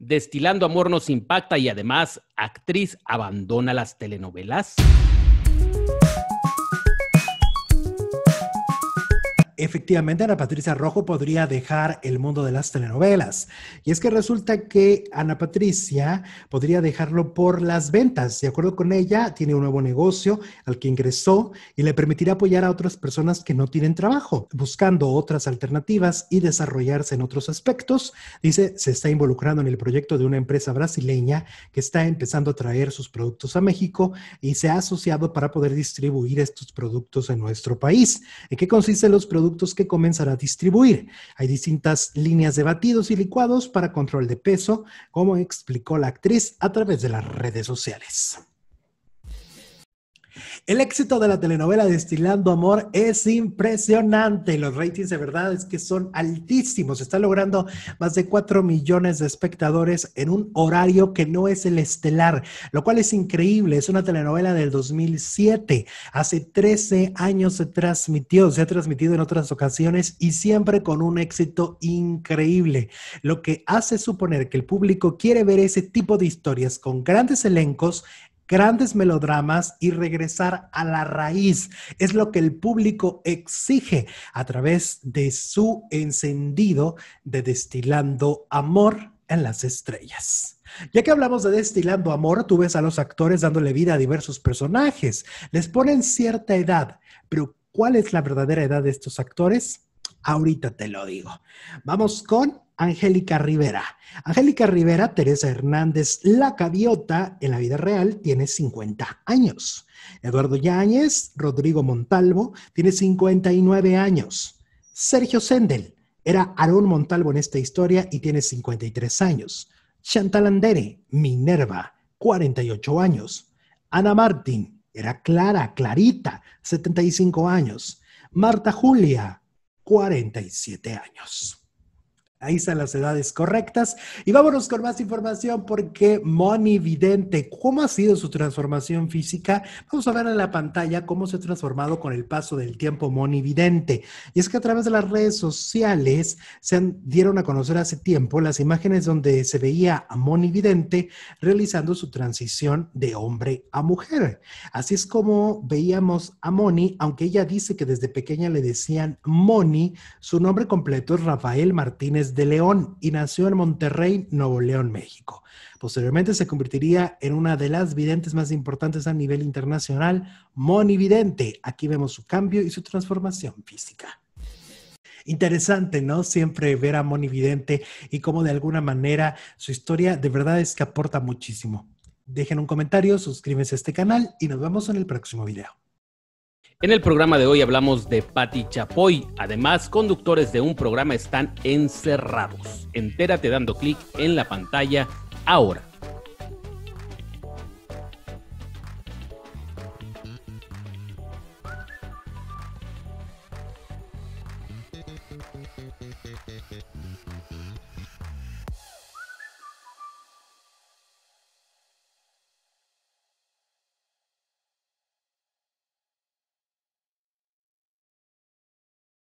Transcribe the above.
Destilando Amor nos impacta y además, actriz abandona las telenovelas. efectivamente Ana Patricia Rojo podría dejar el mundo de las telenovelas. Y es que resulta que Ana Patricia podría dejarlo por las ventas. De acuerdo con ella, tiene un nuevo negocio al que ingresó y le permitirá apoyar a otras personas que no tienen trabajo, buscando otras alternativas y desarrollarse en otros aspectos. Dice, se está involucrando en el proyecto de una empresa brasileña que está empezando a traer sus productos a México y se ha asociado para poder distribuir estos productos en nuestro país. ¿En qué consisten los productos? que comenzará a distribuir. Hay distintas líneas de batidos y licuados para control de peso, como explicó la actriz a través de las redes sociales. El éxito de la telenovela Destilando Amor es impresionante. Los ratings de verdad es que son altísimos. Está logrando más de 4 millones de espectadores en un horario que no es el estelar, lo cual es increíble. Es una telenovela del 2007. Hace 13 años se transmitió, se ha transmitido en otras ocasiones y siempre con un éxito increíble, lo que hace suponer que el público quiere ver ese tipo de historias con grandes elencos grandes melodramas y regresar a la raíz. Es lo que el público exige a través de su encendido de destilando amor en las estrellas. Ya que hablamos de Destilando Amor, tú ves a los actores dándole vida a diversos personajes. Les ponen cierta edad, pero ¿cuál es la verdadera edad de estos actores? Ahorita te lo digo. Vamos con Angélica Rivera. Angélica Rivera, Teresa Hernández, la Caviota, en la vida real, tiene 50 años. Eduardo Yáñez, Rodrigo Montalvo, tiene 59 años. Sergio Sendel, era Aarón Montalvo en esta historia y tiene 53 años. Chantal Andere, Minerva, 48 años. Ana Martín, era Clara, Clarita, 75 años. Marta Julia, 47 años. Ahí están las edades correctas. Y vámonos con más información porque Moni Vidente, ¿cómo ha sido su transformación física? Vamos a ver en la pantalla cómo se ha transformado con el paso del tiempo Moni Vidente. Y es que a través de las redes sociales se dieron a conocer hace tiempo las imágenes donde se veía a Moni Vidente realizando su transición de hombre a mujer. Así es como veíamos a Moni, aunque ella dice que desde pequeña le decían Moni, su nombre completo es Rafael Martínez de León y nació en Monterrey, Nuevo León, México. Posteriormente se convertiría en una de las videntes más importantes a nivel internacional, monividente. Aquí vemos su cambio y su transformación física. Interesante, ¿no? Siempre ver a monividente y cómo de alguna manera su historia de verdad es que aporta muchísimo. Dejen un comentario, suscríbanse a este canal y nos vemos en el próximo video. En el programa de hoy hablamos de Patti Chapoy. Además, conductores de un programa están encerrados. Entérate dando clic en la pantalla ahora.